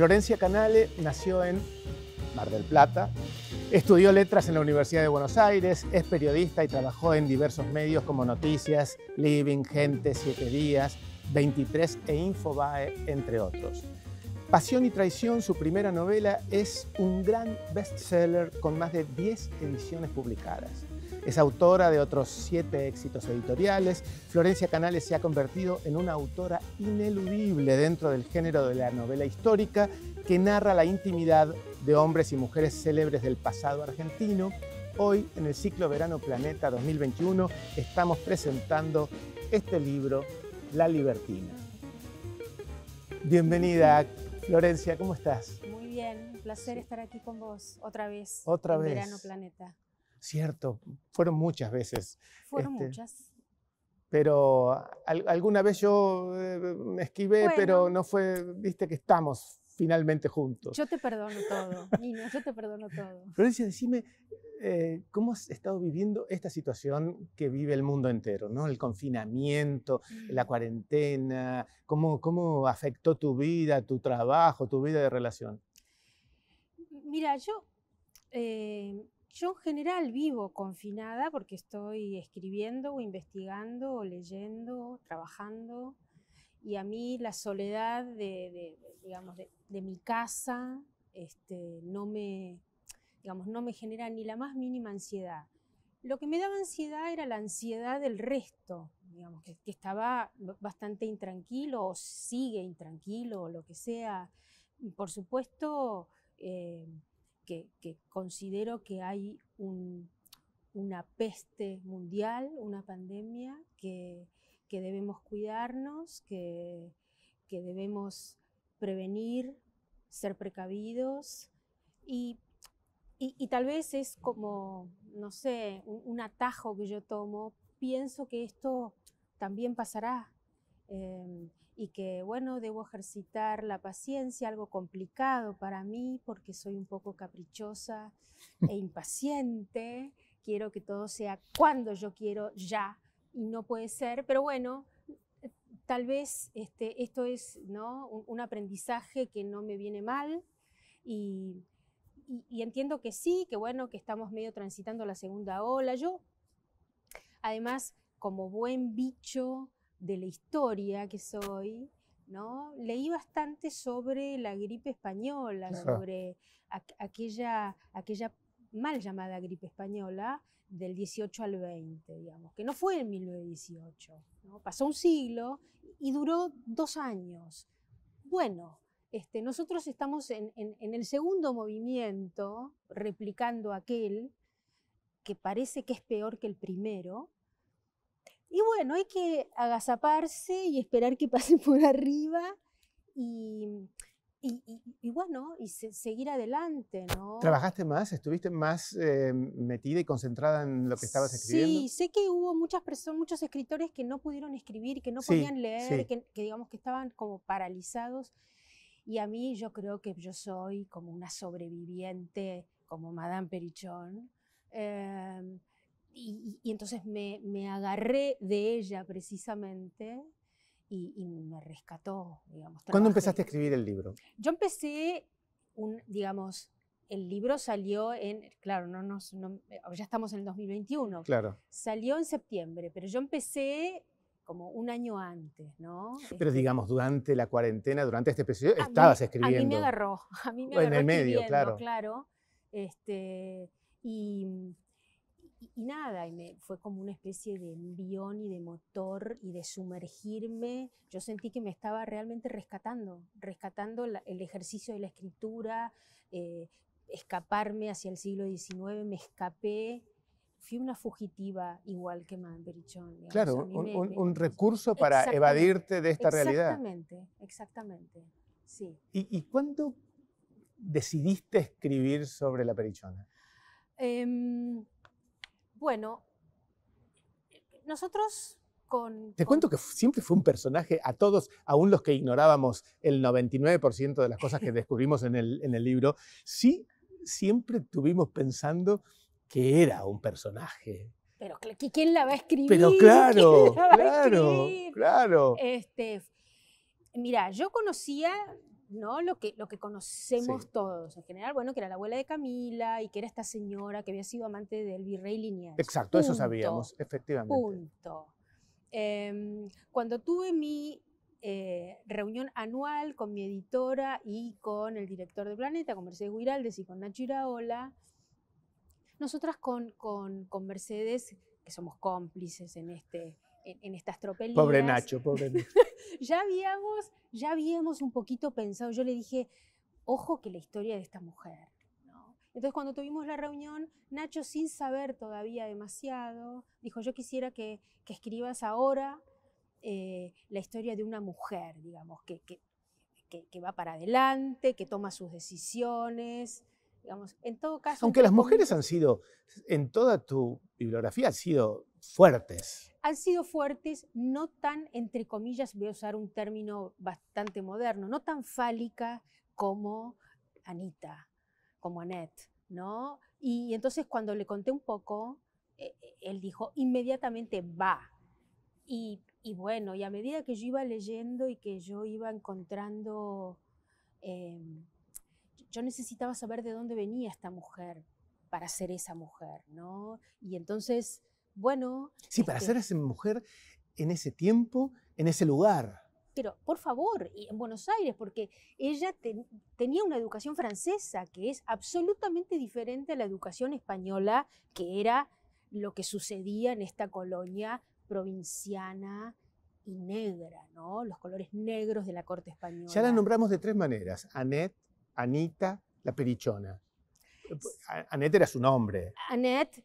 Florencia Canale nació en Mar del Plata, estudió letras en la Universidad de Buenos Aires, es periodista y trabajó en diversos medios como Noticias, Living, Gente, Siete Días, 23 e Infobae, entre otros. Pasión y Traición, su primera novela, es un gran bestseller con más de 10 ediciones publicadas. Es autora de otros siete éxitos editoriales. Florencia Canales se ha convertido en una autora ineludible dentro del género de la novela histórica que narra la intimidad de hombres y mujeres célebres del pasado argentino. Hoy, en el ciclo Verano Planeta 2021, estamos presentando este libro, La Libertina. Bienvenida, Florencia, ¿cómo estás? Muy bien, un placer estar aquí con vos otra vez. Otra en vez. Verano Planeta. Cierto, fueron muchas veces. Fueron este, muchas. Pero alguna vez yo eh, me esquivé, pero no fue, viste que estamos finalmente juntos. Yo te perdono todo, Nino, yo te perdono todo. Florencia, decime, eh, ¿cómo has estado viviendo esta situación que vive el mundo entero? ¿no? El confinamiento, la mm. cuarentena, ¿cómo, ¿cómo afectó tu vida, tu trabajo, tu vida de relación? Mira, yo eh, yo en general vivo confinada porque estoy escribiendo o investigando o leyendo, trabajando y a mí la soledad de, mi casa este, no, me, digamos, no me genera ni la más mínima ansiedad. Lo que me daba ansiedad era la ansiedad del resto, digamos, que, estaba bastante intranquilo o sigue intranquilo o lo que sea. Por supuesto, eh, que, considero que hay una peste mundial, una pandemia, que, debemos cuidarnos, que, debemos prevenir, ser precavidos y, y, tal vez es como, no sé, un, atajo que yo tomo, pienso que esto también pasará, Em, y que, bueno, debo ejercitar la paciencia, algo complicado para mí porque soy un poco caprichosa e impaciente, quiero que todo sea cuando yo quiero, ya, y no puede ser, pero bueno, tal vez este, esto es ¿no? un, aprendizaje que no me viene mal y, entiendo que sí, que bueno, que estamos medio transitando la segunda ola. Yo, además, como buen bicho de la historia que soy, ¿no? Leí bastante sobre la gripe española, sobre aquella, mal llamada gripe española del 18 al 20, digamos, que no fue en 1918, ¿no? pasó un siglo y duró dos años. Bueno, este, nosotros estamos en, en, el segundo movimiento replicando aquel que parece que es peor que el primero, y bueno, hay que agazaparse y esperar que pasen por arriba y, y, bueno, y seguir adelante, ¿no? ¿Trabajaste más? ¿Estuviste más eh, metida y concentrada en lo que estabas escribiendo? Sí, sé que hubo muchas personas, muchos escritores que no pudieron escribir, que no podían leer, que, digamos que estaban como paralizados. Y a mí yo creo que yo soy como una sobreviviente, como Madame Perichón. Em, y, entonces me, agarré de ella precisamente y, me rescató, digamos. ¿Cuándo empezaste a escribir el libro? Yo empecé, digamos, el libro salió en, claro, no eh, ya estamos en el 2021. Claro. Salió en septiembre, pero yo empecé como un año antes, ¿no? Pero este, digamos, durante la cuarentena, durante este periodo estabas escribiendo. A mí me agarró, a mí me agarró. En el medio, claro. claro este, y y, nada, y me, fue como una especie de envión y de motor y de sumergirme. Yo sentí que me estaba realmente rescatando, rescatando el ejercicio de la escritura, eh, escaparme hacia el siglo XIX, me escapé. Fui una fugitiva igual que Manberichón. Claro, un, recurso para evadirte de esta realidad. Exactamente, exactamente, sí. ¿Y, cuándo decidiste escribir sobre la perichona? Em, bueno, nosotros con, Te cuento que siempre fue un personaje a todos, aún los que ignorábamos el 99% de las cosas que descubrimos en el, en el libro, sí siempre estuvimos pensando que era un personaje. Pero ¿quién la va a escribir? Pero claro, claro, claro. Este, mira, yo conocía ¿no? Lo que, lo que conocemos todos en general, bueno, que era la abuela de Camila y que era esta señora que había sido amante del virrey lineal. Exacto, eso sabíamos, efectivamente. Punto. Em, cuando tuve mi eh, reunión anual con mi editora y con el director de Planeta, con Mercedes Guiraldes y con Nacho Iraola, nosotras con, con Mercedes, que somos cómplices en este en, estas tropelías. Pobre Nacho, pobre Nacho. ya, habíamos, ya habíamos un poquito pensado, yo le dije, ojo que la historia de esta mujer. Entonces cuando tuvimos la reunión, Nacho sin saber todavía demasiado, dijo, yo quisiera que, que escribas ahora eh, la historia de una mujer, digamos, que, que, que va para adelante, que toma sus decisiones. Digamos, en todo caso. Aunque las este mujeres han sido, en toda tu bibliografía, han sido fuertes. Han sido fuertes, no tan, entre comillas, voy a usar un término bastante moderno, no tan fálica como Anita, como Annette, ¿no? Y entonces cuando le conté un poco, eh, eh, él dijo, inmediatamente va. Y, bueno, y a medida que yo iba leyendo y que yo iba encontrando, em, yo necesitaba saber de dónde venía esta mujer para ser esa mujer, ¿no? Y entonces bueno... Sí, para este ser esa mujer en ese tiempo, en ese lugar. Pero, por favor, en Buenos Aires, porque ella tenía una educación francesa que es absolutamente diferente a la educación española, que era lo que sucedía en esta colonia provinciana y negra, ¿no? Los colores negros de la corte española. Ya la nombramos de tres maneras, Anet, Anita, la perichona. Anet era su nombre. Anet,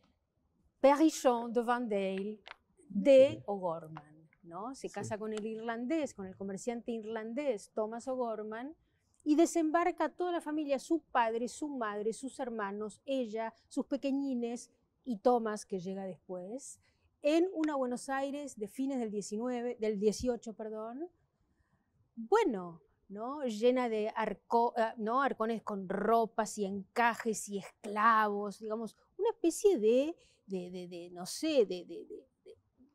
Berrichon de Vandale de O'Gorman. ¿no? Se casa con el irlandés, con el comerciante irlandés Thomas O'Gorman, y desembarca toda la familia, su padre, su madre, sus hermanos, ella, sus pequeñines y Thomas, que llega después, en una Buenos Aires de fines del, 19, del 18, perdón. bueno, ¿no? llena de arco, eh, ¿no? arcones con ropas y encajes y esclavos, digamos, una especie de de, no sé, de,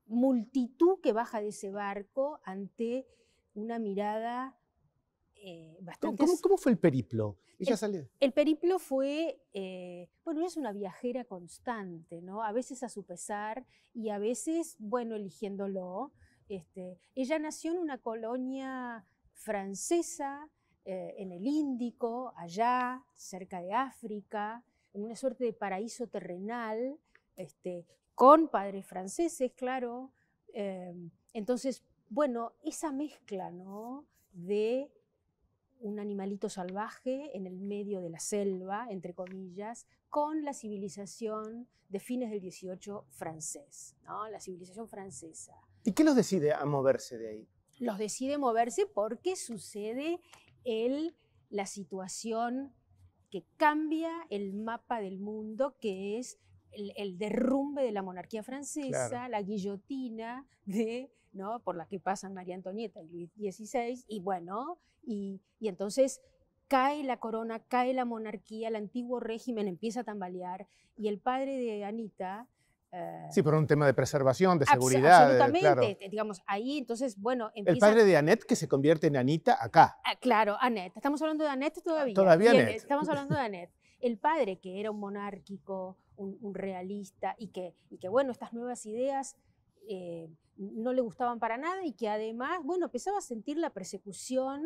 multitud que baja de ese barco ante una mirada eh, bastante... ¿Cómo, fue el periplo? Ella el, sale... el periplo fue, eh, bueno, es una viajera constante, ¿no? A veces a su pesar y a veces, bueno, eligiéndolo. Este, ella nació en una colonia francesa, eh, en el Índico, allá, cerca de África, en una suerte de paraíso terrenal, este, con padres franceses, claro. Eh, entonces, bueno, esa mezcla ¿no? de un animalito salvaje en el medio de la selva, entre comillas, con la civilización de fines del 18 francés, ¿no? la civilización francesa. ¿Y qué los decide a moverse de ahí? Los decide moverse porque sucede el, la situación que cambia el mapa del mundo, que es el, derrumbe de la monarquía francesa, la guillotina de, ¿no? por la que pasan María Antonieta y Luis XVI, y bueno, y, entonces cae la corona, cae la monarquía, el antiguo régimen empieza a tambalear, y el padre de Anita, eh, sí, por un tema de preservación, de seguridad. Eh, absolutamente, digamos, ahí entonces, bueno, El padre de Annette que se convierte en Anita acá. Ah, claro, Annette, estamos hablando de Annette todavía. Todavía Estamos hablando de Annette. El padre que era un monárquico, un, realista y que, bueno, estas nuevas ideas eh, no le gustaban para nada y que además, bueno, empezaba a sentir la persecución,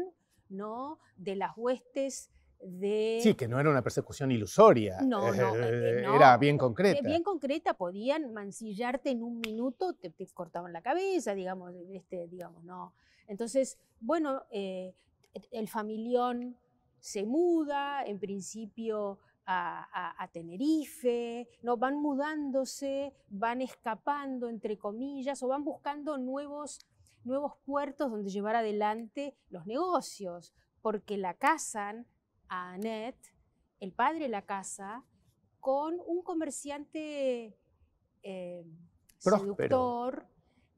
¿no? De las huestes de... Sí, que no era una persecución ilusoria, no, eh, eh, era bien concreta. Bien concreta, podían mancillarte en un minuto, te, cortaban la cabeza, digamos, este, digamos, no. Entonces, bueno, el familión se muda, en principio a, Tenerife, ¿no? van mudándose, van escapando, entre comillas, o van buscando nuevos, nuevos puertos donde llevar adelante los negocios, porque la casan a Annette, el padre la casa, con un comerciante eh, productor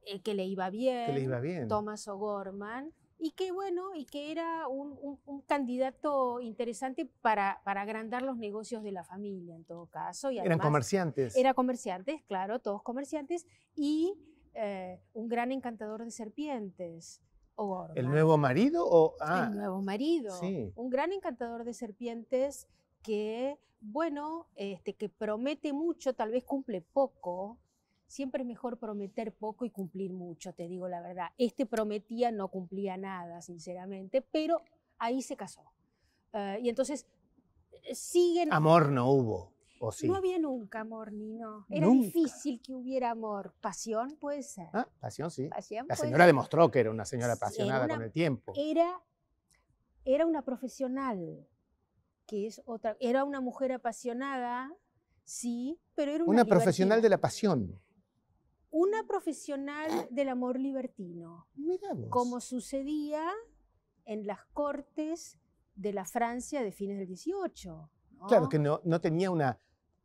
eh, que le iba bien, que le iba bien. Thomas O'Gorman, y que bueno, y que era un, candidato interesante para, para, agrandar los negocios de la familia en todo caso. Y Eran comerciantes. Era comerciantes, claro, todos comerciantes, y eh, un gran encantador de serpientes. ¿El nuevo marido? O, El ah, nuevo marido. Un gran encantador de serpientes que, bueno, este, que promete mucho, tal vez cumple poco, siempre es mejor prometer poco y cumplir mucho, te digo la verdad. Este prometía, no cumplía nada, sinceramente, pero ahí se casó. Eh, y entonces eh, siguen... Amor no hubo. ¿O sí? No había nunca amor, ni no. Era difícil que hubiera amor. Pasión puede ser. Ah, pasión sí. la señora demostró que era una señora apasionada con el tiempo. Era, era una profesional, que es otra. Era una mujer apasionada, sí, pero era una. Una profesional de la pasión una profesional del amor libertino, como sucedía en las cortes de la Francia de fines del 18. Claro, que no, tenía una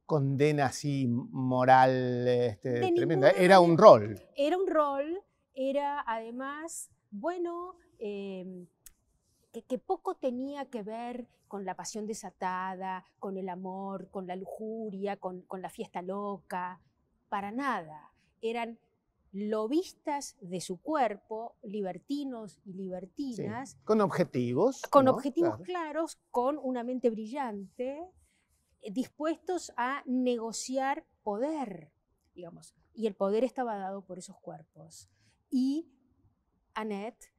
condena así moral este, tremenda. era un rol. Era un rol, era además, bueno, em, que, poco tenía que ver con la pasión desatada, con el amor, con la lujuria, con la fiesta loca, para nada eran lobistas de su cuerpo, libertinos y libertinas. Con objetivos. Con objetivos claros, con una mente brillante, eh, dispuestos a negociar poder, digamos. Y el poder estaba dado por esos cuerpos. Y Annette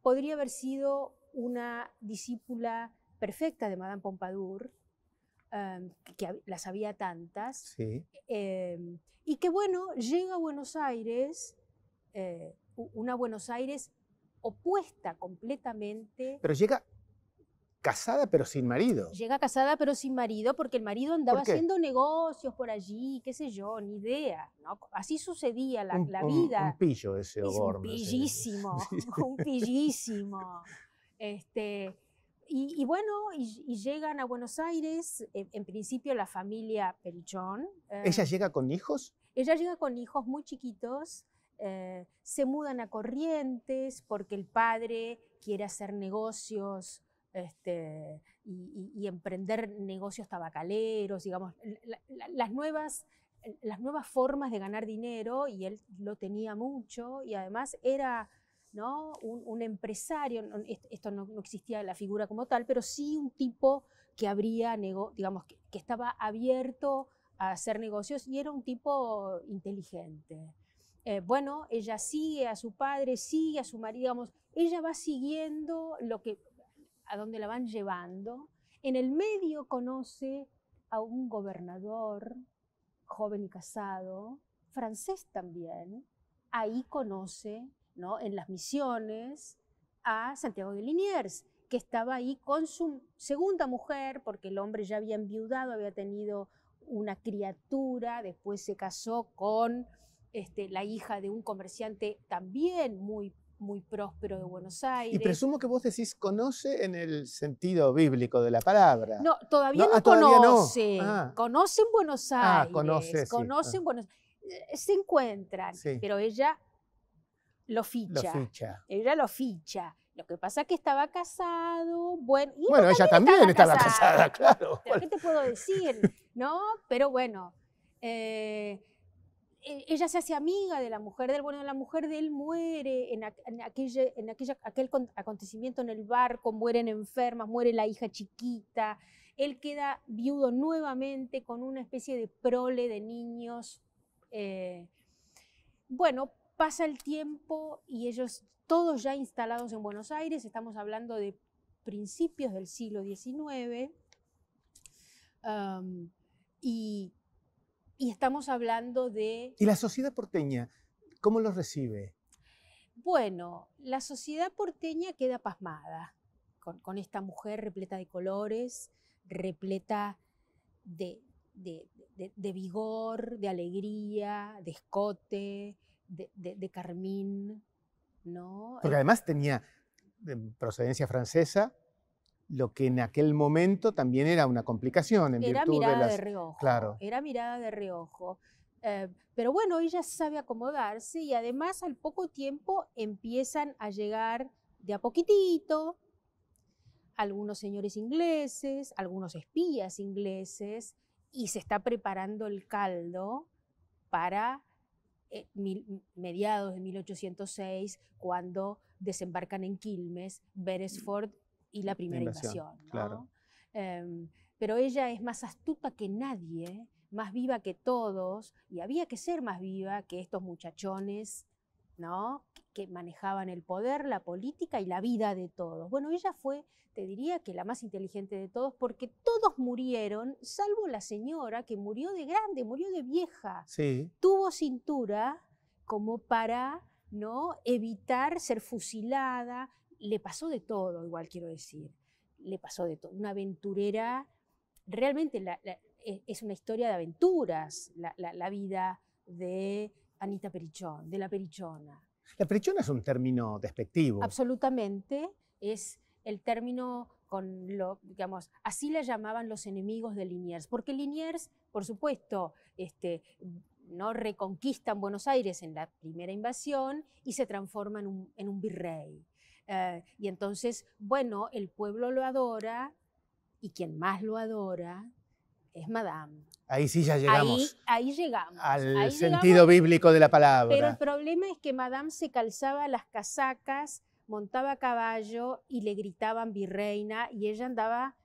podría haber sido una discípula perfecta de Madame Pompadour, que las había tantas, em, y que bueno, llega a Buenos Aires, eh, una Buenos Aires opuesta completamente. Pero llega casada pero sin marido. Llega casada pero sin marido porque el marido andaba haciendo negocios por allí, qué sé yo, ni idea. ¿no? Así sucedía la, vida. Un, pillo ese Ogorno. un pillísimo, un pillísimo. Este, y, bueno, y, llegan a Buenos Aires, en, principio la familia Perichón. ¿Ella eh, llega con hijos? Ella llega con hijos muy chiquitos, eh, se mudan a Corrientes porque el padre quiere hacer negocios este, y, emprender negocios tabacaleros, digamos, las nuevas las nuevas formas de ganar dinero y él lo tenía mucho y además era un, empresario, esto no, existía la figura como tal, pero sí un tipo que habría, digamos, que, estaba abierto a hacer negocios y era un tipo inteligente. Eh, bueno, ella sigue a su padre, sigue a su marido, ella va siguiendo lo que, a donde la van llevando. En el medio conoce a un gobernador joven y casado, francés también, ahí conoce en las misiones a Santiago de Liniers, que estaba ahí con su segunda mujer, porque el hombre ya había enviudado, había tenido una criatura, después se casó con este, la hija de un comerciante también muy muy próspero de Buenos Aires. Y presumo que vos decís conoce en el sentido bíblico de la palabra. No, todavía no, ah, conoce. Buenos Aires. Ah, conoce. Conocen Buenos ah, ah. eh, Se encuentran, pero ella lo ficha. Ella lo ficha. Lo que pasa es que estaba casado, bueno... Y bueno, ella también estaba, casada, claro. ¿Qué te puedo decir? ¿No? Pero bueno, eh, e-, ella se hace amiga de la mujer de él, bueno, la mujer de él muere en, aquella, en aquella, aquel acontecimiento en el barco, mueren enfermas, muere la hija chiquita, él queda viudo nuevamente con una especie de prole de niños. Eh, bueno, pasa el tiempo y ellos todos ya instalados en Buenos Aires, estamos hablando de principios del siglo XIX, y, estamos hablando de... ¿Y la sociedad porteña cómo los recibe? Bueno, la sociedad porteña queda pasmada con, esta mujer repleta de colores, repleta de vigor, de alegría, de escote, de, carmín, ¿no? Porque además tenía em, procedencia francesa, lo que en aquel momento también era una complicación en era virtud mirada de, las... reojo, claro. Era mirada de reojo. Eh, pero bueno, ella sabe acomodarse y además al poco tiempo empiezan a llegar de a poquitito algunos señores ingleses, algunos espías ingleses, y se está preparando el caldo para eh, mediados de 1806, cuando desembarcan en Quilmes, Beresford y la primera invasión. ¿no? Em, pero ella es más astuta que nadie, más viva que todos, y había que ser más viva que estos muchachones, ¿no? que manejaban el poder, la política y la vida de todos. Bueno, ella fue, te diría que la más inteligente de todos, porque todos murieron, salvo la señora que murió de grande, murió de vieja. Tuvo cintura como para no evitar ser fusilada. Le pasó de todo, igual quiero decir. Le pasó de todo. Una aventurera, realmente e, es una historia de aventuras, la, la vida de Anita Perichón, de la Perichona. La prisión es un término despectivo. Absolutamente. Es el término con lo, digamos, así le llamaban los enemigos de Liniers, porque Liniers, por supuesto, este, no reconquistan Buenos Aires en la primera invasión y se transforma en un, virrey. Eh, y entonces, bueno, el pueblo lo adora y quien más lo adora es Madame. Ahí sí ya llegamos. Ahí, llegamos. Al sentido bíblico de la palabra. Pero el problema es que Madame se calzaba las casacas, montaba a caballo y le gritaban virreina y ella andaba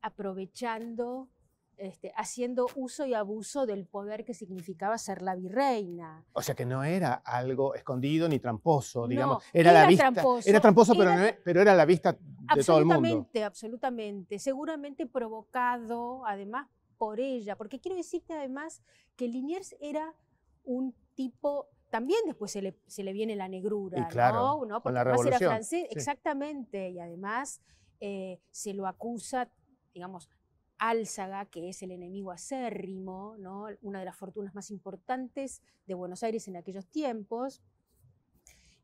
aprovechando, este, haciendo uso y abuso del poder que significaba ser la virreina. O sea que no era algo escondido ni tramposo, digamos. No, era, la vista. Tramposo, era tramposo, pero, era, e, pero era la vista de todo el mundo. Absolutamente, absolutamente. Seguramente provocado, además por ella, porque quiero decirte además que Liniers era un tipo también después se le, viene la negrura, ¿no? Porque la era francés, exactamente, y además eh, se lo acusa, digamos, Álzaga, que es el enemigo acérrimo, ¿no? una de las fortunas más importantes de Buenos Aires en aquellos tiempos,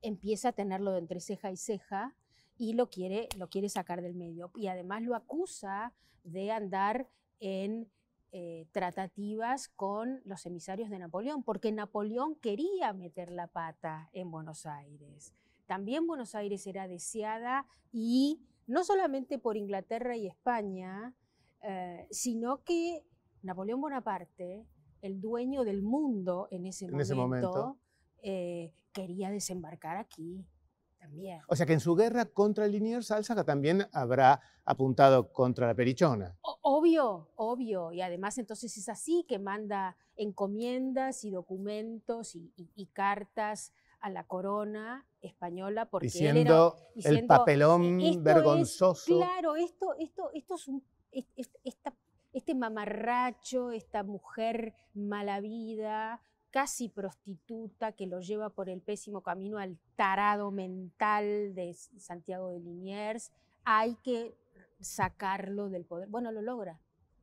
empieza a tenerlo de entre ceja y ceja y lo quiere, lo quiere sacar del medio. Y además lo acusa de andar en eh, tratativas con los emisarios de Napoleón, porque Napoleón quería meter la pata en Buenos Aires. También Buenos Aires era deseada y no solamente por Inglaterra y España, eh, sino que Napoleón Bonaparte, el dueño del mundo en ese momento, eh, quería desembarcar aquí o sea que en su guerra contra el Liniers, salsaca también habrá apuntado contra la Perichona. obvio, obvio. Y además entonces es así que manda encomiendas y documentos y, cartas a la corona española porque diciendo, el papelón e, vergonzoso. claro, esto, esto, esto es un, este mamarracho, esta mujer mala vida, casi prostituta que lo lleva por el pésimo camino al tarado mental de Santiago de Liniers, hay que sacarlo del poder. Bueno, lo logra,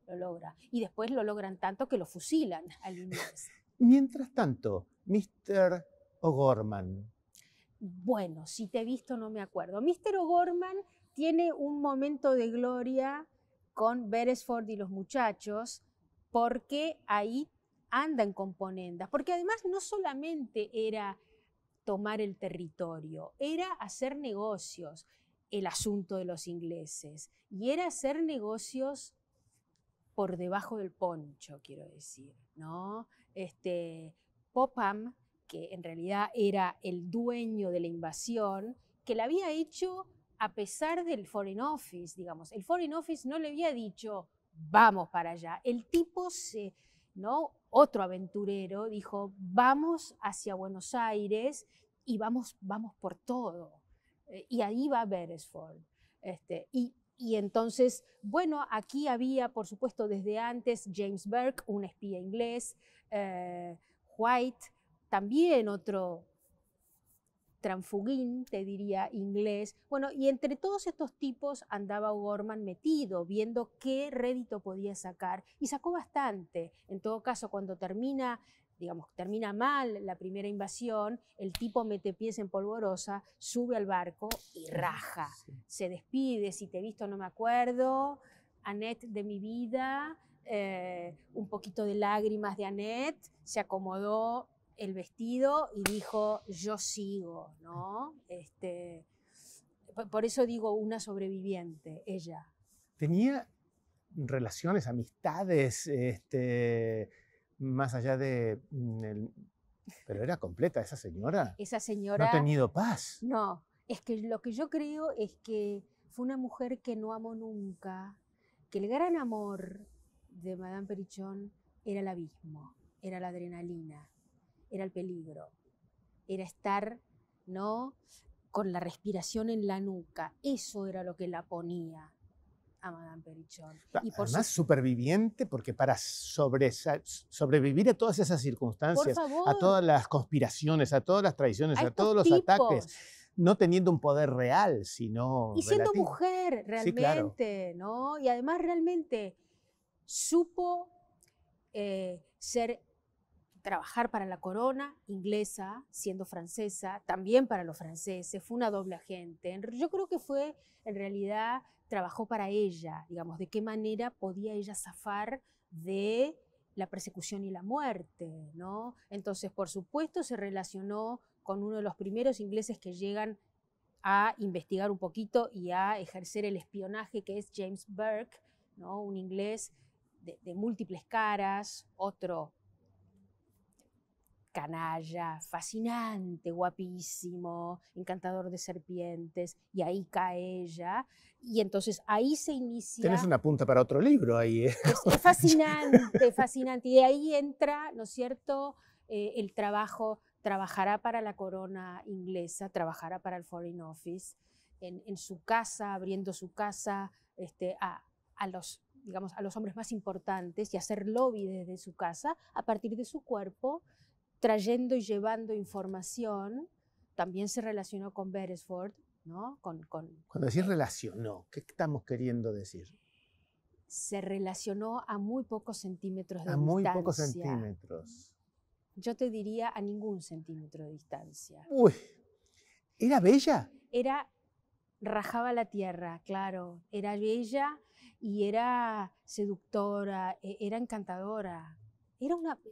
lo logra. Y después lo logran tanto que lo fusilan a Liniers. Mientras tanto, Mr. O'Gorman. Bueno, si te he visto no me acuerdo. Mr. O'Gorman tiene un momento de gloria con Beresford y los muchachos, porque ahí andan en porque además no solamente era tomar el territorio, era hacer negocios, el asunto de los ingleses, y era hacer negocios por debajo del poncho, quiero decir, ¿no? Este, Popham, que en realidad era el dueño de la invasión, que la había hecho a pesar del Foreign Office, digamos. El Foreign Office no le había dicho, vamos para allá. El tipo se, ¿no? otro aventurero dijo, vamos hacia Buenos Aires y vamos, vamos por todo. Eh, y ahí va Beresford. Este, y, entonces, bueno, aquí había, por supuesto, desde antes James Burke, un espía inglés, eh, White, también otro, transfuguín, te diría inglés. Bueno, y entre todos estos tipos andaba Gorman metido, viendo qué rédito podía sacar, y sacó bastante. En todo caso, cuando termina digamos, termina mal la primera invasión, el tipo mete pies en polvorosa, sube al barco y raja. Se despide, si te he visto no me acuerdo, Annette de mi vida, eh, un poquito de lágrimas de Annette, se acomodó el vestido y dijo, yo sigo, ¿no? Este, por eso digo una sobreviviente, ella. ¿Tenía relaciones, amistades, este, más allá de... Mm, pero era completa esa señora. Esa señora... No ha tenido paz. No, es que lo que yo creo es que fue una mujer que no amó nunca, que el gran amor de Madame Perichón era el abismo, era la adrenalina, era el peligro, era estar, ¿no? Con la respiración en la nuca, eso era lo que la ponía a Madame Perichon. Y por Además, superviviente, porque para sobrevivir a todas esas circunstancias, a todas las conspiraciones, a todas las traiciones, a, todos los ataques, no teniendo un poder real, sino. Y siendo mujer, realmente, ¿no? Y además, realmente supo eh, ser trabajar para la corona inglesa, siendo francesa, también para los franceses, fue una doble agente. Yo creo que fue, en realidad, trabajó para ella, digamos, de qué manera podía ella zafar de la persecución y la muerte, ¿no? Entonces, por supuesto, se relacionó con uno de los primeros ingleses que llegan a investigar un poquito y a ejercer el espionaje, que es James Burke, ¿no? un inglés de, de múltiples caras, otro canalla, fascinante, guapísimo, encantador de serpientes, y ahí cae ella. Y entonces ahí se inicia... Tienes una punta para otro libro ahí. ¿eh? Es, fascinante, fascinante. Y ahí entra, ¿no es cierto?, eh, el trabajo, trabajará para la corona inglesa, trabajará para el Foreign Office, en, su casa, abriendo su casa este, a, los digamos, a los hombres más importantes y hacer lobby desde su casa a partir de su cuerpo trayendo y llevando información, también se relacionó con Beresford, ¿no? Con, Cuando decís relacionó, ¿qué estamos queriendo decir? Se relacionó a muy pocos centímetros de distancia. A muy pocos centímetros. Yo te diría a ningún centímetro de distancia. Uy, ¿era bella? Era, rajaba la tierra, claro. Era bella y era seductora, e, era encantadora.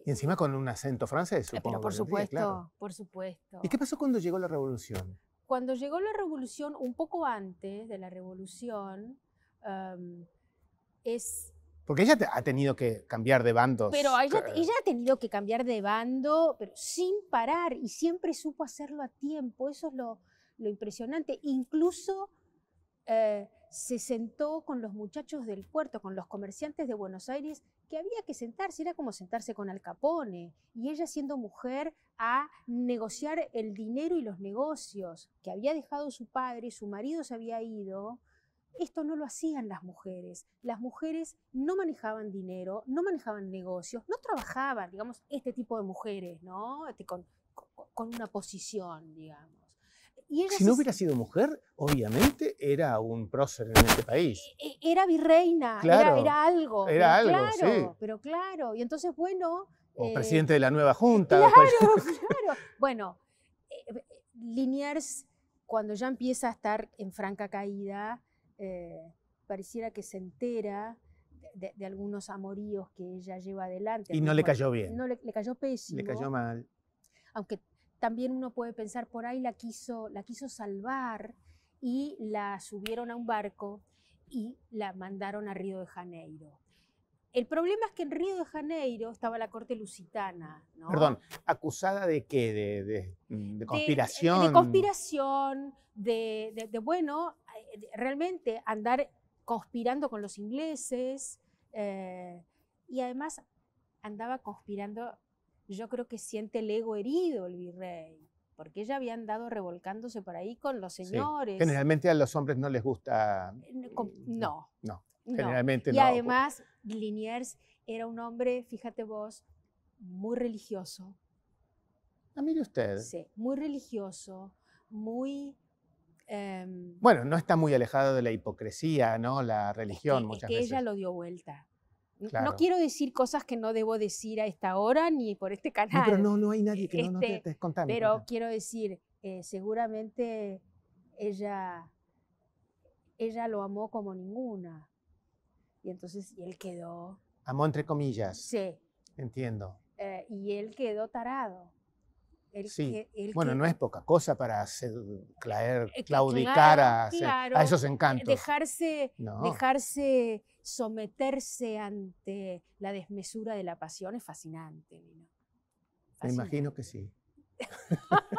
Y encima con un acento francés, ah, supongo. por supuesto, por supuesto. ¿Y qué pasó cuando llegó la revolución? Cuando llegó la revolución, un poco antes de la revolución, em, es... Porque ella ha tenido que cambiar de bando. Pero eh, ella, ha tenido que cambiar de bando, pero sin parar, y siempre supo hacerlo a tiempo. Eso es lo, lo impresionante. Incluso... Eh, se sentó con los muchachos del puerto, con los comerciantes de Buenos Aires, que había que sentarse, era como sentarse con Al Capone, y ella siendo mujer a negociar el dinero y los negocios que había dejado su padre, su marido se había ido. Esto no lo hacían las mujeres. Las mujeres no manejaban dinero, no manejaban negocios, no trabajaban, digamos, este tipo de mujeres, ¿no? Este, con una posición, digamos si no hubiera sido mujer, obviamente era un prócer en este país. E-, e-, era virreina, era, algo. Era algo, claro, Pero claro, y entonces, bueno... O eh, presidente de la nueva junta. Claro, claro. Bueno, eh, eh, Liniers, cuando ya empieza a estar en franca caída, pareciera que se entera de, algunos amoríos que ella lleva adelante. Y no le cayó bien. No le cayó pésimo. Le cayó mal. Aunque también uno puede pensar por ahí la quiso, la quiso salvar y la subieron a un barco y la mandaron a Río de Janeiro. El problema es que en Río de Janeiro estaba la corte lusitana. ¿no? Perdón, acusada de qué? De, mm, conspiración. De, conspiración, de, bueno, eh, realmente andar conspirando con los ingleses eh, y además andaba conspirando yo creo que siente el ego herido el virrey, porque ella había andado revolcándose por ahí con los señores. Generalmente a los hombres no les gusta. Eh, eh, no. No, generalmente no. Y además, Liniers era un hombre, fíjate vos, muy religioso. Ah, mire usted. Sí, muy religioso, muy em, bueno, no está muy alejado de la hipocresía, ¿no? La religión muchas que Ella lo dio vuelta. No quiero decir cosas que no debo decir a esta hora ni por este canal. No, pero no, hay nadie que no, te, este, te Pero pues. quiero decir, eh, seguramente ella, ella lo amó como ninguna. Y entonces él quedó. Amó entre comillas. Sí. Entiendo. Eh, y él quedó tarado. sí. bueno, no es poca cosa para hacer, eh, claudicar a, esos encantos. Dejarse, dejarse someterse ante la desmesura de la pasión es fascinante, Me imagino que sí.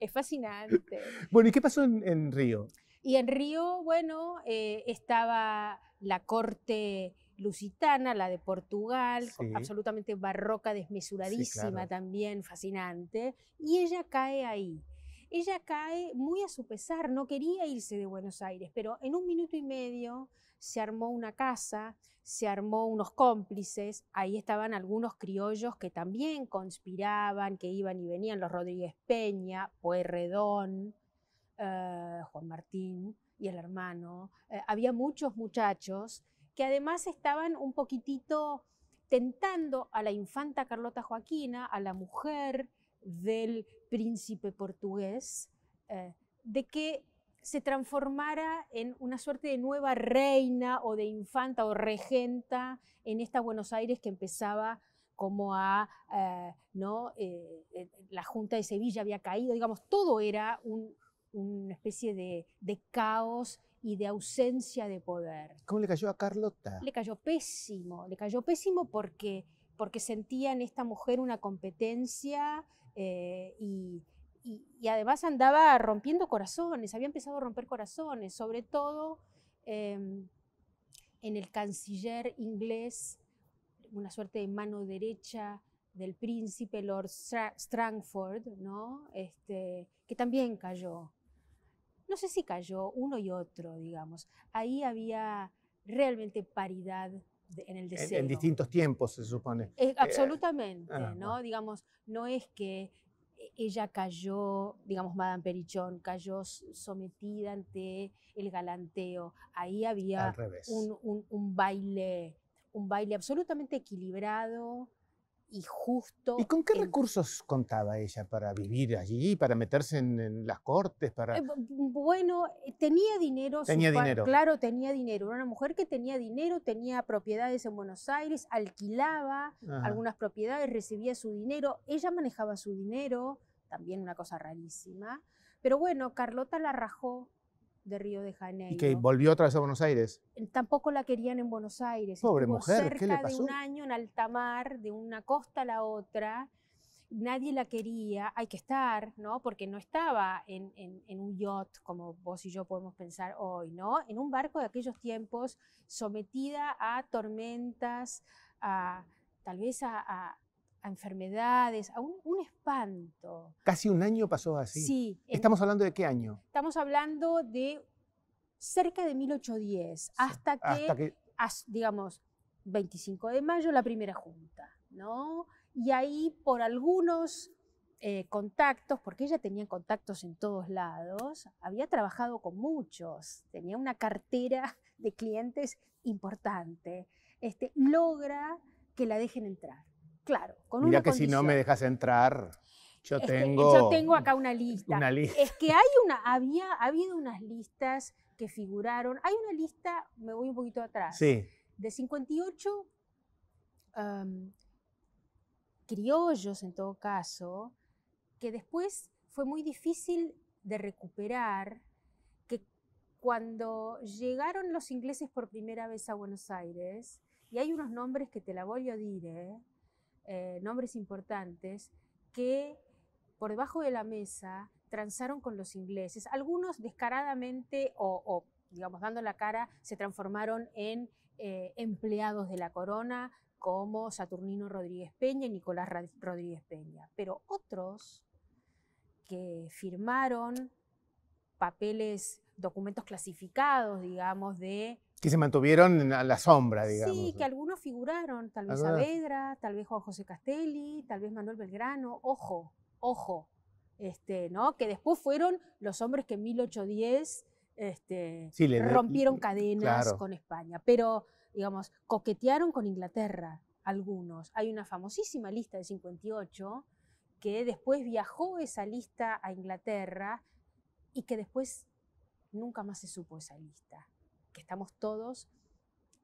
es fascinante. Bueno, ¿y qué pasó en, Río? Y en Río, bueno, eh, estaba la corte lusitana, la de Portugal, absolutamente barroca, desmesuradísima también, fascinante, y ella cae ahí. Ella cae muy a su pesar, no quería irse de Buenos Aires, pero en un minuto y medio se armó una casa, se armó unos cómplices, ahí estaban algunos criollos que también conspiraban, que iban y venían, los Rodríguez Peña, Pueyrredón, eh, Juan Martín y el hermano. Eh, había muchos muchachos que además estaban un poquitito tentando a la infanta Carlota Joaquina, a la mujer del príncipe portugués, eh, de que se transformara en una suerte de nueva reina o de infanta o regenta en esta Buenos Aires que empezaba como a, eh, ¿no? Eh, eh, la Junta de Sevilla había caído, digamos, todo era una especie de, caos y de ausencia de poder. ¿Cómo le cayó a Carlota? Le cayó pésimo, le cayó pésimo porque, porque sentía en esta mujer una competencia y, y, además andaba rompiendo corazones, había empezado a romper corazones, sobre todo em, en el canciller inglés, una suerte de mano derecha del príncipe Lord Strangford, ¿no? este, que también cayó. No sé si cayó uno y otro, digamos. Ahí había realmente paridad en el deseo. En, distintos tiempos, se supone. Eh, eh, absolutamente, ah, ¿no? Digamos, no es que ella cayó, digamos, Madame Perichón, cayó sometida ante el galanteo. Ahí había un, baile, un baile absolutamente equilibrado y justo. ¿Y con qué recursos contaba ella para vivir allí, para meterse en, las cortes, para? Eh, bueno, eh, tenía dinero. Tenía dinero. Claro, tenía dinero. Era una mujer que tenía dinero, tenía propiedades en Buenos Aires, alquilaba algunas propiedades, recibía su dinero. Ella manejaba su dinero también una cosa rarísima. Pero bueno, Carlota la rajó de Río de Janeiro. ¿Y que volvió otra vez a Buenos Aires? Eh, tampoco la querían en Buenos Aires. Pobre mujer, cerca ¿qué le pasó? de un año en alta mar, de una costa a la otra. Nadie la quería, hay que estar, ¿no? Porque no estaba en, un yacht como vos y yo podemos pensar hoy, ¿no? En un barco de aquellos tiempos, sometida a tormentas, a, tal vez a a enfermedades, a un, espanto. Casi un año pasó así. Sí. ¿Estamos hablando de qué año? Estamos hablando de cerca de 1810, hasta que, digamos, 25 de mayo, la primera junta, ¿no? Y ahí por algunos eh, contactos, porque ella tenía contactos en todos lados, había trabajado con muchos, tenía una cartera de clientes importante, este, logra que la dejen entrar. Claro, con Mira que si no me dejas entrar, yo tengo... Yo tengo acá una lista. Es que hay una, había, ha habido unas listas que figuraron. Hay una lista, me voy un poquito atrás, sí. de 58 criollos en todo caso, que después fue muy difícil de recuperar, que cuando llegaron los ingleses por primera vez a Buenos Aires, y hay unos nombres que te la voy a decir, ¿eh? Eh, nombres importantes que por debajo de la mesa transaron con los ingleses, algunos descaradamente o, digamos, dando la cara, se transformaron en eh, empleados de la corona, como Saturnino Rodríguez Peña y Nicolás Rodríguez Peña. Pero otros que firmaron papeles, documentos clasificados, digamos, de que se mantuvieron a la sombra, digamos. Sí, que algunos figuraron, tal vez Avedra, Saavedra, tal vez Juan José Castelli, tal vez Manuel Belgrano, ojo, ojo, este, ¿no? Que después fueron los hombres que en 1810 este, rompieron cadenas con España, pero, digamos, coquetearon con Inglaterra algunos. Hay una famosísima lista de 58 que después viajó esa lista a Inglaterra y que después nunca más se supo esa lista que estamos todos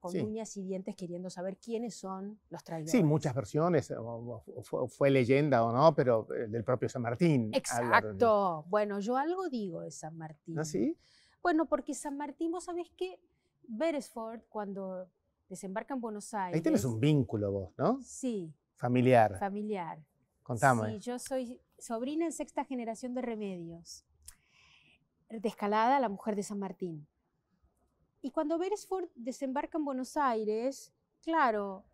con uñas y dientes queriendo saber quiénes son los traidores. Sí, muchas versiones, o, fue leyenda o no, pero eh, del propio San Martín. Exacto. Bueno, yo algo digo de San Martín. ¿Ah, sí? Bueno, porque San Martín, vos sabés que Beresford, cuando desembarca en Buenos Aires... Ahí tenés un vínculo vos, ¿no? Sí. Familiar. Familiar. Contame. Sí, yo soy sobrina en sexta generación de Remedios, de Escalada, la mujer de San Martín. Y cuando Beresford desembarca en Buenos Aires, claro,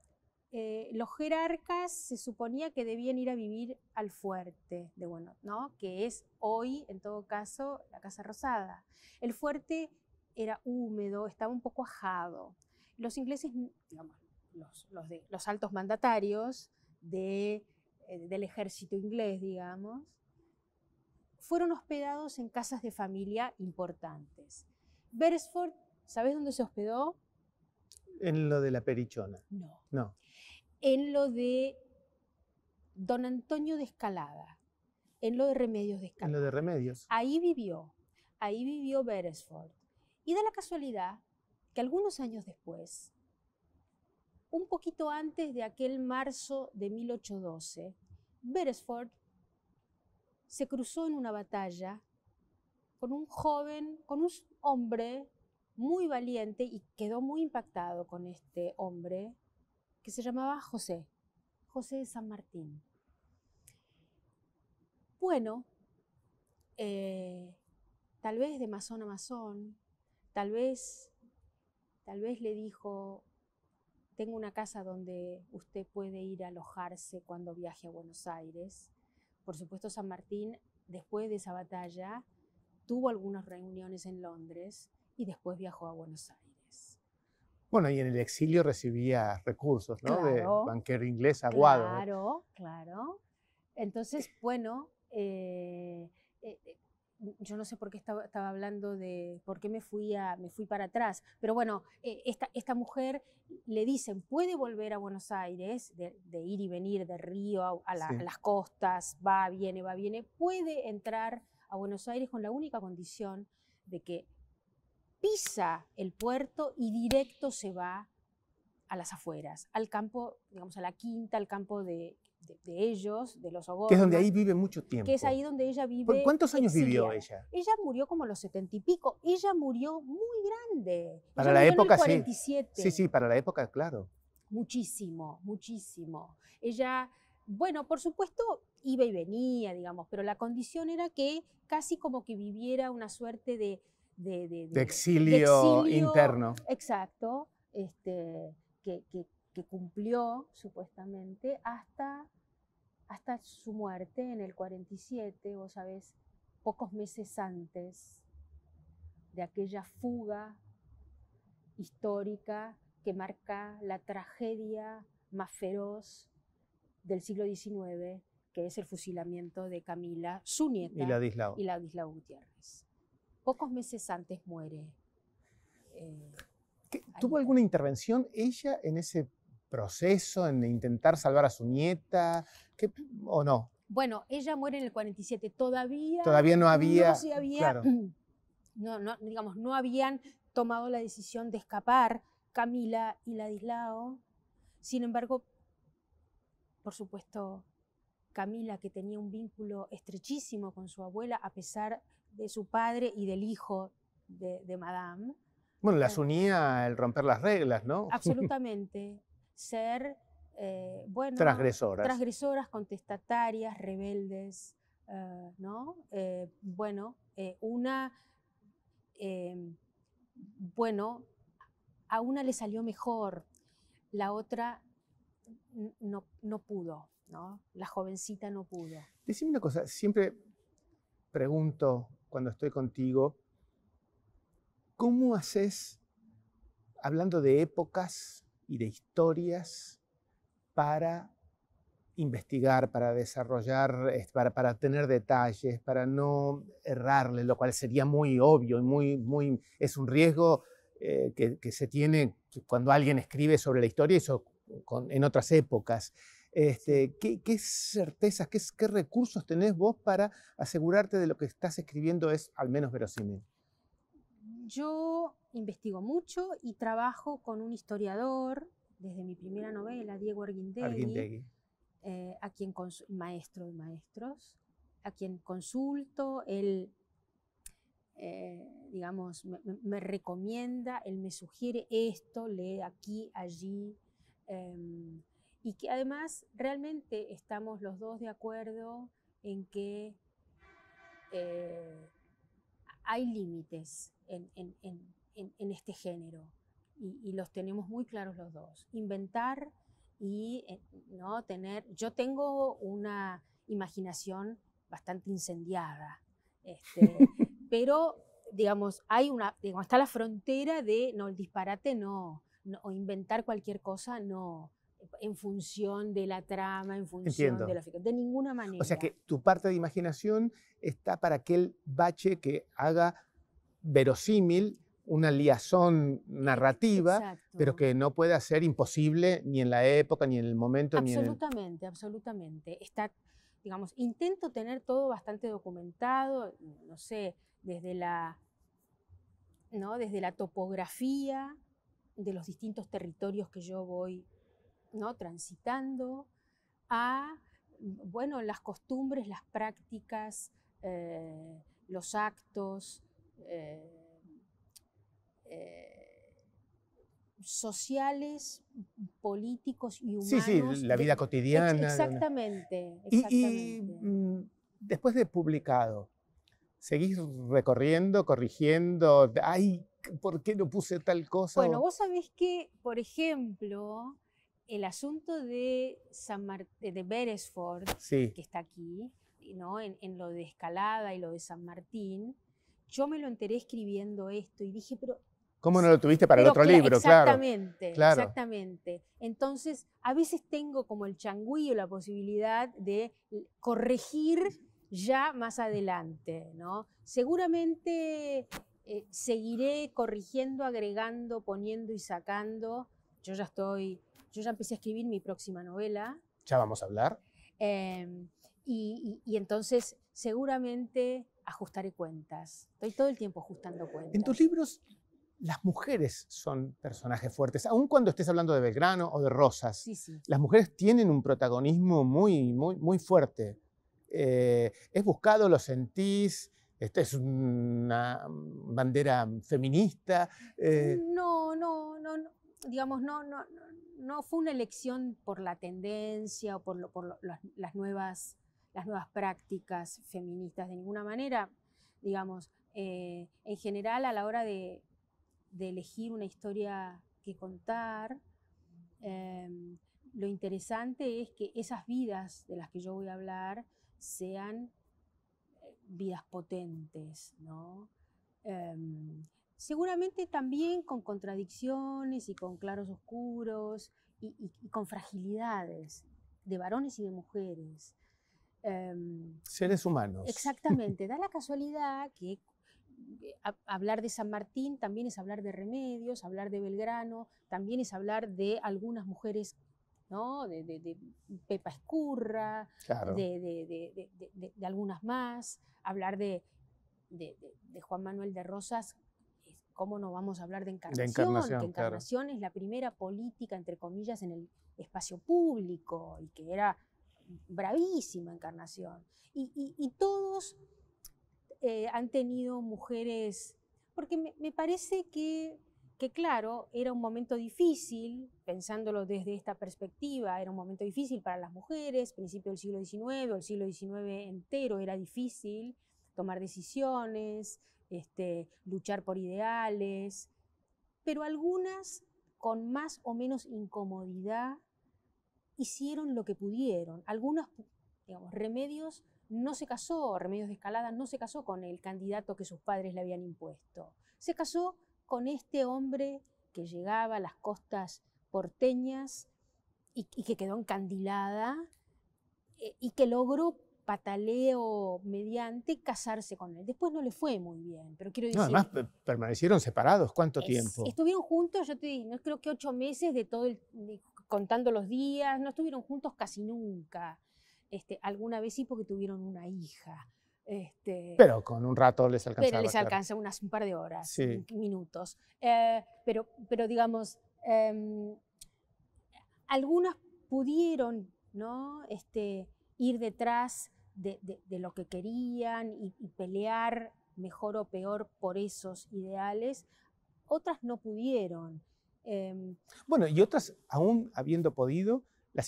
eh, los jerarcas se suponía que debían ir a vivir al fuerte de Buenos ¿no? que es hoy, en todo caso, la Casa Rosada. El fuerte era húmedo, estaba un poco ajado. Los ingleses, digamos, los, altos mandatarios eh, del ejército inglés, digamos, fueron hospedados en casas de familia importantes. Beresford ¿Sabes dónde se hospedó? En lo de la Perichona. No. No. En lo de Don Antonio de Escalada. En lo de Remedios de Escalada. En lo de Remedios. Ahí vivió. Ahí vivió Beresford. Y da la casualidad que algunos años después, un poquito antes de aquel marzo de 1812, Beresford se cruzó en una batalla con un joven, con un hombre muy valiente y quedó muy impactado con este hombre que se llamaba José, José de San Martín. Bueno, eh, tal vez de masón a masón, tal vez, tal vez le dijo, tengo una casa donde usted puede ir a alojarse cuando viaje a Buenos Aires. Por supuesto, San Martín, después de esa batalla, tuvo algunas reuniones en Londres y después viajó a Buenos Aires. Bueno, y en el exilio recibía recursos, ¿no? de banquero inglés aguado. Claro, claro. Entonces, bueno, eh, eh, eh, yo no sé por qué estaba, hablando de por qué me fui, me fui para atrás, pero bueno, esta, mujer le dicen, puede volver a Buenos Aires, de, ir y venir de Río a, las costas, va, viene, va, viene, puede entrar a Buenos Aires con la única condición de que pisa el puerto y directo se va a las afueras, al campo, digamos, a la quinta, al campo de, ellos, de los Ogornos. Que es donde ahí vive mucho tiempo. Que es ahí donde ella vive. ¿Cuántos años vivió ella? Ella murió como a los setenta y pico. Ella murió muy grande. Para la época, sí. Sí, sí, para la época, claro. Muchísimo, muchísimo. Ella, bueno, por supuesto, iba y venía, digamos, pero la condición era que casi como que viviera una suerte de de, exilio, interno. Exacto, este, que, cumplió supuestamente hasta, hasta su muerte en el 47, vos sabés, pocos meses antes de aquella fuga histórica que marca la tragedia más feroz del siglo XIX, que es el fusilamiento de Camila, su nieta, y la y Ladislao Gutiérrez pocos meses antes muere. Eh, ¿Tuvo alguna intervención ella en ese proceso, en intentar salvar a su nieta, o no? Bueno, ella muere en el 47, todavía... Todavía no había... había, no, digamos, no habían tomado la decisión de escapar Camila y Ladislao. Sin embargo, por supuesto, Camila, que tenía un vínculo estrechísimo con su abuela, a pesar de su padre y del hijo de, Madame. Bueno, las ah. unía el romper las reglas, ¿no? Absolutamente. Ser, eh, bueno... Transgresoras. Transgresoras, contestatarias, rebeldes, eh, ¿no? Eh, bueno, una... bueno, a una le salió mejor, la otra no, no pudo, ¿no? La jovencita no pudo. Decime una cosa, siempre pregunto cuando estoy contigo, ¿cómo haces, hablando de épocas y de historias, para investigar, para desarrollar, para, tener detalles, para no errarle, lo cual sería muy obvio y muy, muy, es un riesgo eh, que, se tiene cuando alguien escribe sobre la historia eso en otras épocas. Este, ¿qué, certezas, qué, recursos tenés vos para asegurarte de lo que estás escribiendo es al menos verosímil? Yo investigo mucho y trabajo con un historiador desde mi primera novela, Diego Arguindegui, eh, a quien maestro de maestros, a quien consulto, él, eh, digamos, me, recomienda, él me sugiere esto, lee aquí, allí. Em, y que además realmente estamos los dos de acuerdo en que eh, hay límites en, en, en, en, este género y, los tenemos muy claros los dos. Inventar y eh, no tener, yo tengo una imaginación bastante incendiada, este, pero digamos, hay una, digamos, está la frontera de no, el disparate no o inventar cualquier cosa no en función de la trama, en función de la ficción, de ninguna manera. O sea que tu parte de imaginación está para aquel bache que haga verosímil una liazón narrativa, pero que no pueda ser imposible ni en la época, ni en el momento. Absolutamente, absolutamente. Está, digamos, intento tener todo bastante documentado, no sé, desde la, ¿no? desde la topografía de los distintos territorios que yo voy ¿no? transitando a bueno, las costumbres, las prácticas, eh, los actos eh, eh, sociales, políticos y humanos. Sí, sí, la vida cotidiana. Exactamente, Y, mm, después de publicado, ¿seguís recorriendo, corrigiendo? Ay, ¿por qué no puse tal cosa? Bueno, vos sabés que, por ejemplo, el asunto de, de Beresford, que está aquí, ¿no? En, lo de Escalada y lo de San Martín, yo me lo enteré escribiendo esto y dije, pero... ¿Cómo no lo tuviste para el otro libro? Exactamente, claro. exactamente. Entonces, a veces tengo como el changuillo la posibilidad de corregir ya más adelante, ¿no? Seguramente eh, seguiré corrigiendo, agregando, poniendo y sacando. Yo ya estoy yo ya empecé a escribir mi próxima novela. Ya vamos a hablar. Em, y, entonces seguramente ajustaré cuentas. Estoy todo el tiempo ajustando cuentas. En tus libros las mujeres son personajes fuertes, aun cuando estés hablando de Belgrano o de Rosas. Las mujeres tienen un protagonismo muy, muy, muy fuerte. Eh, es buscado, lo sentís, esta es una bandera feminista. Eh, no, no, no, digamos, no, no, no no fue una elección por la tendencia o por, las, nuevas, las nuevas prácticas feministas de ninguna manera. Digamos, eh, en general a la hora de, elegir una historia que contar, eh, lo interesante es que esas vidas de las que yo voy a hablar sean eh, vidas potentes, seguramente también con contradicciones y con claros oscuros y, con fragilidades de varones y de mujeres. Em, Seres humanos. Exactamente, da la casualidad que eh, hablar de San Martín también es hablar de remedios, hablar de Belgrano, también es hablar de algunas mujeres ¿no? De, Pepa Escurra, de, de, algunas más, hablar de, Juan Manuel de Rosas ¿cómo no vamos a hablar de encarnación? encarnación es la primera política, entre comillas, en el espacio público y que era bravísima encarnación. Y, todos eh, han tenido mujeres, porque me, parece que, que, claro, era un momento difícil, pensándolo desde esta perspectiva, era un momento difícil para las mujeres, principio del siglo XIX, el siglo XIX entero era difícil tomar decisiones, este, luchar por ideales, pero algunas con más o menos incomodidad hicieron lo que pudieron. Algunos, digamos, remedios no se casó, Remedios de Escalada no se casó con el candidato que sus padres le habían impuesto. Se casó con este hombre que llegaba a las costas porteñas y, que quedó encandilada eh, y que logró pataleo mediante casarse con él. Después no le fue muy bien, pero quiero decir... No, además permanecieron separados, ¿cuánto tiempo? Estuvieron juntos, yo te no, creo que ocho meses de todo el, contando los días, no estuvieron juntos casi nunca. Este, alguna vez sí porque tuvieron una hija. Este, pero con un rato les alcanzaba. Pero les alcanza unas, un par de horas, minutos. Eh, pero, pero digamos, em, algunas pudieron ¿no? este, ir detrás de, lo que querían y, pelear mejor o peor por esos ideales, otras no pudieron. Em, bueno, y otras, aún habiendo podido, la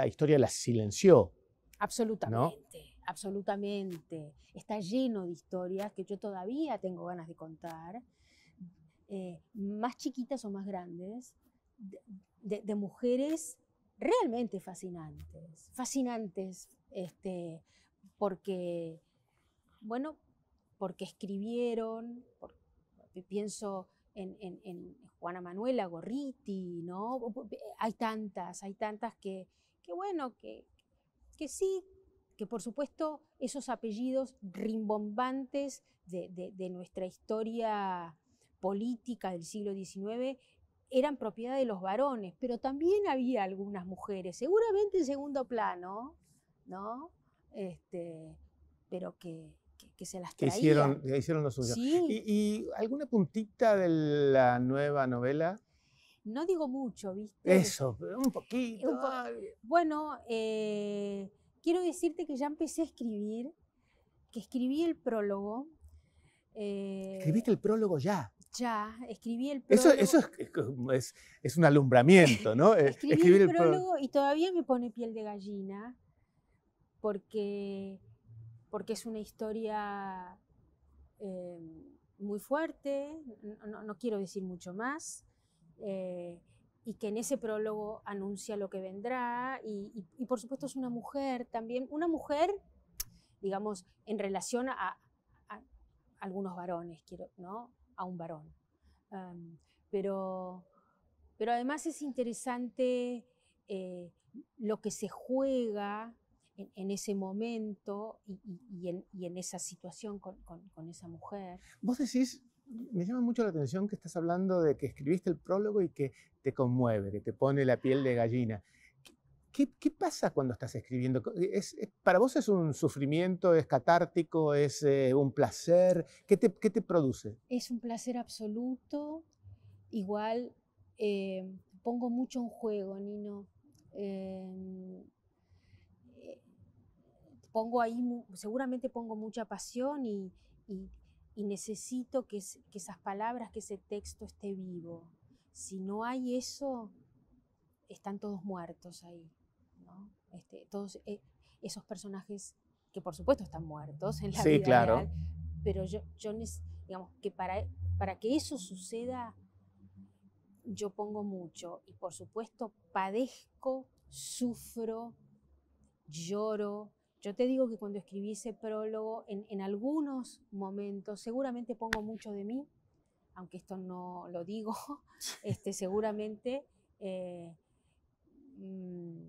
historia las silenció. Absolutamente, absolutamente. Está lleno de historias que yo todavía tengo ganas de contar, eh, más chiquitas o más grandes, de mujeres realmente fascinantes, fascinantes este, porque, bueno, porque escribieron, pienso en, Juana Manuela Gorriti, ¿no? Eh, hay tantas, hay tantas que, bueno, que, que sí, que por supuesto esos apellidos rimbombantes de, de nuestra historia política del siglo XIX eran propiedad de los varones, pero también había algunas mujeres, seguramente en segundo plano, ¿no? Este, pero que, se las traían. Que hicieron, hicieron lo suyo. ¿Y, alguna puntita de la nueva novela? No digo mucho, ¿viste? Eso, un poquito. bueno, eh, quiero decirte que ya empecé a escribir, que escribí el prólogo. Eh, ¿Escribiste el prólogo ya? ya, escribí el prólogo. Eso, es, un alumbramiento, ¿no? Eh, escribí, el, prólogo, y todavía me pone piel de gallina porque, es una historia eh, muy fuerte, no, quiero decir mucho más, eh, y que en ese prólogo anuncia lo que vendrá, y, por supuesto es una mujer también, una mujer, digamos, en relación a, a algunos varones, quiero, ¿no? a un varón. pero, pero además es interesante eh, lo que se juega en, ese momento y, en, esa situación con, con esa mujer. Vos decís, me llama mucho la atención que estás hablando de que escribiste el prólogo y que te conmueve, que te pone la piel de gallina. ¿Qué, pasa cuando estás escribiendo? Eh, eh, para vos es un sufrimiento? ¿Es catártico? ¿Es eh, un placer? ¿Qué te, produce? Es un placer absoluto. Igual pongo mucho en juego, Nino. Em, pongo ahí, seguramente pongo mucha pasión y, necesito que esas palabras, que ese texto esté vivo. Si no hay eso, están todos muertos ahí. Este, todos eh, esos personajes que por supuesto están muertos en la vida claro. real, pero yo, yo digamos que para, para que eso suceda yo pongo mucho y por supuesto padezco, sufro, lloro. Yo te digo que cuando escribí ese prólogo, en, algunos momentos, seguramente pongo mucho de mí, aunque esto no lo digo, este, seguramente eh, mm,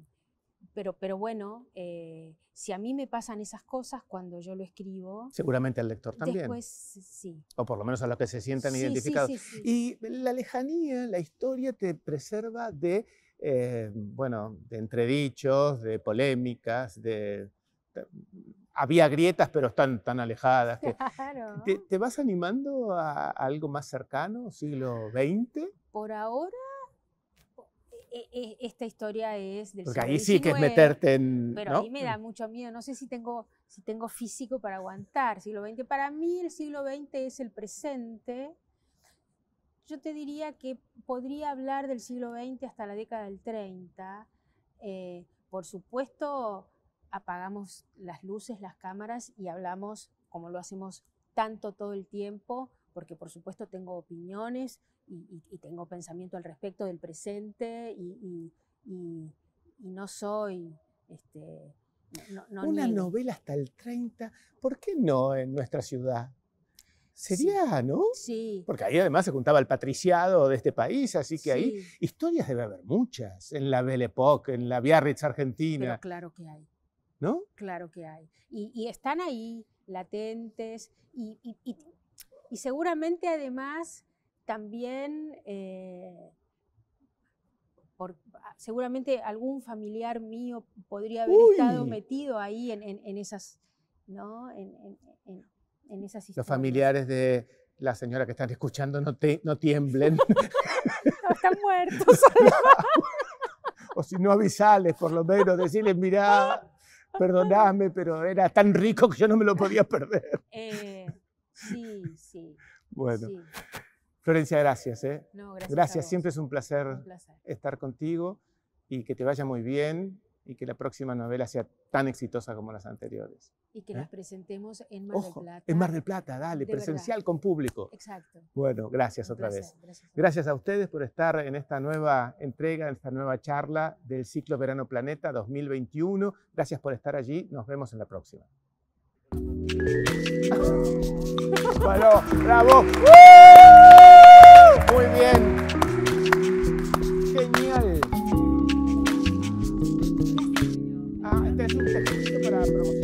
pero, bueno, eh, si a mí me pasan esas cosas cuando yo lo escribo... Seguramente al lector también. Después, sí. O por lo menos a los que se sientan identificados. y la lejanía, la historia te preserva de, eh, bueno, de entredichos, de polémicas, de, había grietas, pero están tan alejadas. te, vas animando a, algo más cercano, siglo XX? Por ahora e, e, esta historia es del Porque ahí sí que es meterte en... Pero a mí me da mucho miedo, no sé si tengo, si tengo físico para aguantar siglo XX. Para mí el siglo XX es el presente. Yo te diría que podría hablar del siglo XX hasta la década del 30. Eh, por supuesto, apagamos las luces, las cámaras y hablamos como lo hacemos tanto todo el tiempo, porque por supuesto tengo opiniones, y, tengo pensamiento al respecto del presente y, no soy... Este, Una novela hasta el 30, ¿por qué no en nuestra ciudad? Sería, ¿no? Sí. Porque ahí además se juntaba el patriciado de este país, así que ahí historias debe haber muchas, en la Belle Époque, en la Biarritz argentina. claro que hay. ¿No? Claro que hay. Y, están ahí, latentes, y, y, y, seguramente además también, eh, por, ah, seguramente algún familiar mío podría haber estado metido ahí en, esas, En, esas historias. Los familiares de la señora que están escuchando no, te, no tiemblen. están muertos. o si no avisales, por lo menos, decirles, mira, perdonadme, pero era tan rico que yo no me lo podía perder. Eh, sí, sí. Bueno. Florencia, gracias. ¿eh? No, gracias. gracias. siempre es un placer, estar contigo y que te vaya muy bien y que la próxima novela sea tan exitosa como las anteriores. Y que nos ¿eh? presentemos en Mar del Plata. En Mar del Plata, dale, presencial con público. Exacto. Bueno, gracias otra vez. Gracias a, ustedes por estar en esta nueva entrega, en esta nueva charla del ciclo Verano Planeta 2021. Gracias por estar allí. Nos vemos en la próxima. bueno, bravo. Muy bien. Genial. Ah, este es un ejercicio para promocionar.